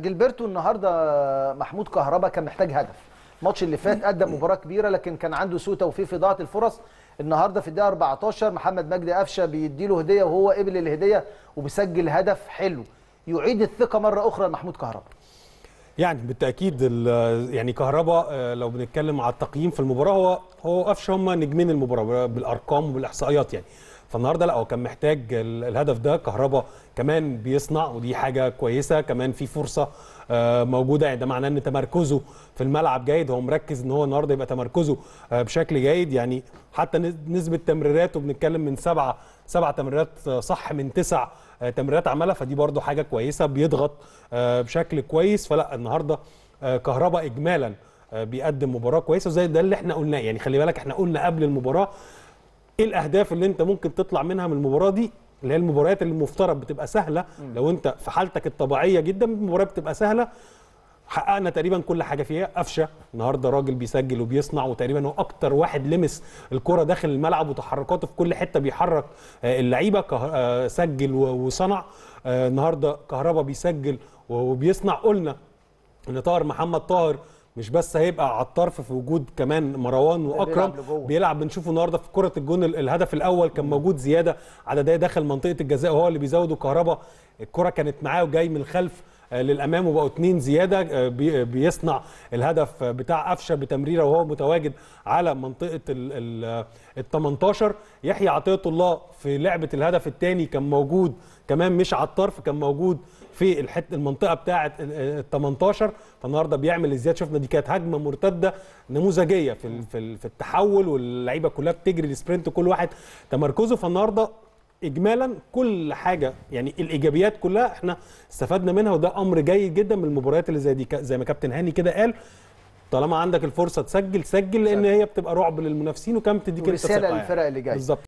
جلبرتو النهارده محمود كهربا كان محتاج هدف الماتش اللي فات قدم مباراه كبيره لكن كان عنده سوء توفيق في ضاعه الفرص النهارده في الدقيقه 14 محمد مجدي قفشه بيديله هديه وهو قبل الهديه وبيسجل هدف حلو يعيد الثقه مره اخرى لمحمود كهربا يعني بالتاكيد يعني كهربا آه، لو بنتكلم على التقييم في المباراه هو هو قفشه هم نجمين المباراه بالارقام وبالاحصائيات يعني فالنهارده لا هو كان محتاج الهدف ده كهربا كمان بيصنع ودي حاجه كويسه كمان في فرصه آه، موجوده يعني ده معناه ان تمركزه في الملعب جيد هو مركز ان هو النهارده يبقى تمركزه آه، بشكل جيد يعني حتى نسبه تمريراته بنتكلم من سبعه سبع تمريرات آه، صح من تسع تمريرات عملها فدي برده حاجه كويسه بيضغط بشكل كويس فلا النهارده كهربا اجمالا بيقدم مباراه كويسه وزي ده اللي احنا قلناه يعني خلي بالك احنا قلنا قبل المباراه ايه الاهداف اللي انت ممكن تطلع منها من المباراه دي اللي هي المباريات اللي المفترض بتبقى سهله لو انت في حالتك الطبيعيه جدا المباراه بتبقى سهله حققنا تقريبا كل حاجه فيها قفشه النهارده راجل بيسجل وبيصنع وتقريبا هو اكتر واحد لمس الكره داخل الملعب وتحركاته في كل حته بيحرك آه، اللعيبه آه، سجل وصنع آه، النهارده كهربا بيسجل وبيصنع قلنا ان طاهر محمد طاهر مش بس هيبقى على الطرف في وجود كمان مروان واكرم بيلعب, بيلعب بنشوفه النهارده في كره الجون الهدف الاول كان موجود زياده على ده دخل منطقه الجزاء وهو اللي بيزود كهربا الكره كانت معاه وجاي من الخلف للامام وبقوا اثنين زياده آه، آه، بيصنع الهدف بتاع قفشه بتمريره وهو متواجد على منطقه ال 18 آه، يحيى عطيه الله في لعبه الهدف الثاني كان موجود كمان مش على الطرف كان موجود في الحته المنطقه بتاعه ال 18 فالنهارده بيعمل الزياده شفنا دي كانت هجمه مرتده نموذجيه في في التحول واللعيبه كلها بتجري السبرنت كل واحد تمركزه فالنهارده اجمالا كل حاجه يعني الايجابيات كلها احنا استفدنا منها وده امر جيد جدا من المباريات اللي زي دي زي ما كابتن هاني كده قال طالما عندك الفرصه تسجل سجل لان هي بتبقى رعب للمنافسين وكمان بتديك انت ثقه رساله يعني. للفرق اللي جايه بالظبط